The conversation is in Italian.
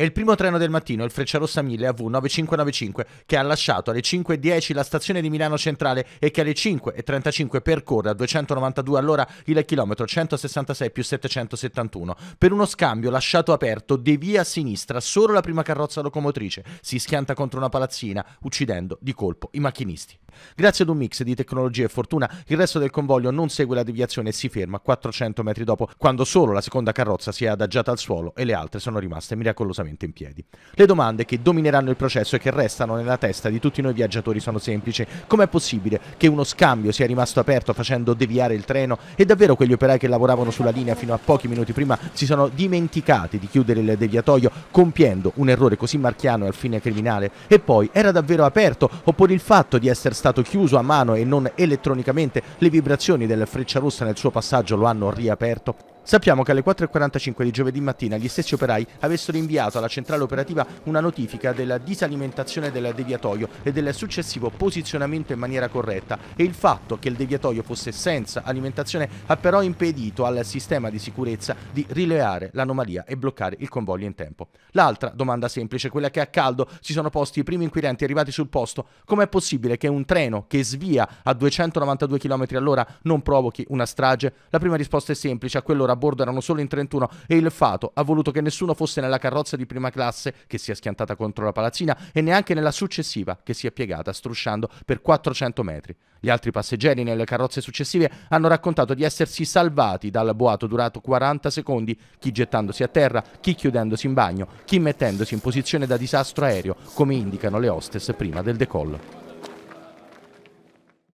È il primo treno del mattino, il Frecciarossa 1000 AV 9595, che ha lasciato alle 5.10 la stazione di Milano Centrale e che alle 5.35 percorre a 292 all'ora il chilometro 166 più 771. Per uno scambio lasciato aperto, devia a sinistra solo la prima carrozza locomotrice, si schianta contro una palazzina, uccidendo di colpo i macchinisti. Grazie ad un mix di tecnologia e fortuna, il resto del convoglio non segue la deviazione e si ferma 400 metri dopo, quando solo la seconda carrozza si è adagiata al suolo e le altre sono rimaste miracolosamente sicuramente in piedi. Le domande che domineranno il processo e che restano nella testa di tutti noi viaggiatori sono semplici. Com'è possibile che uno scambio sia rimasto aperto facendo deviare il treno e davvero quegli operai che lavoravano sulla linea fino a pochi minuti prima si sono dimenticati di chiudere il deviatoio compiendo un errore così marchiano e al fine criminale? E poi era davvero aperto oppure il fatto di essere stato chiuso a mano e non elettronicamente le vibrazioni della freccia rossa nel suo passaggio lo hanno riaperto? Sappiamo che alle 4.45 di giovedì mattina gli stessi operai avessero inviato alla centrale operativa una notifica della disalimentazione del deviatoio e del successivo posizionamento in maniera corretta e il fatto che il deviatoio fosse senza alimentazione ha però impedito al sistema di sicurezza di rilevare l'anomalia e bloccare il convoglio in tempo. L'altra domanda semplice, quella che a caldo si sono posti i primi inquirenti arrivati sul posto, com'è possibile che un treno che svia a 292 km all'ora non provochi una strage? La prima risposta è semplice, a quell'ora bordo erano solo in 31 e il fato ha voluto che nessuno fosse nella carrozza di prima classe che si è schiantata contro la palazzina e neanche nella successiva che si è piegata strusciando per 400 metri. Gli altri passeggeri nelle carrozze successive hanno raccontato di essersi salvati dal boato durato 40 secondi, chi gettandosi a terra, chi chiudendosi in bagno, chi mettendosi in posizione da disastro aereo, come indicano le hostess prima del decollo.